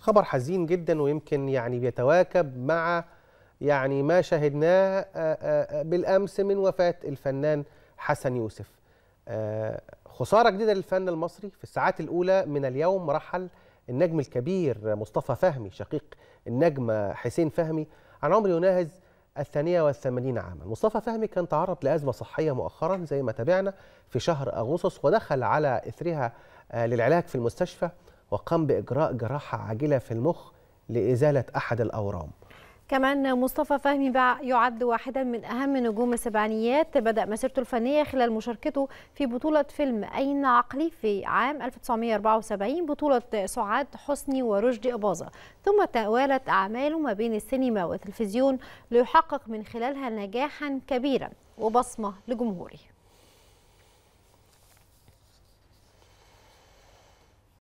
خبر حزين جدا ويمكن يعني بيتواكب مع يعني ما شاهدناه آه، آه، آه، بالامس من وفاه الفنان حسن يوسف خساره جديده للفن المصري في الساعات الاولى من اليوم رحل النجم الكبير مصطفى فهمي شقيق النجم حسين فهمي عن عمر يناهز الثانية والثمانين عاما مصطفى فهمي كان تعرض لأزمة صحية مؤخرا زي ما تابعنا في شهر أغسطس ودخل على إثرها للعلاج في المستشفى وقام بإجراء جراحة عاجلة في المخ لإزالة أحد الأورام كمان مصطفى فهمي يعد واحدا من أهم نجوم السبعينيات بدأ مسيرته الفنية خلال مشاركته في بطولة فيلم أين عقلي في عام 1974 بطولة سعاد حسني ورشدي أباظة ثم توالت أعماله ما بين السينما والتلفزيون ليحقق من خلالها نجاحا كبيرا وبصمة لجمهوره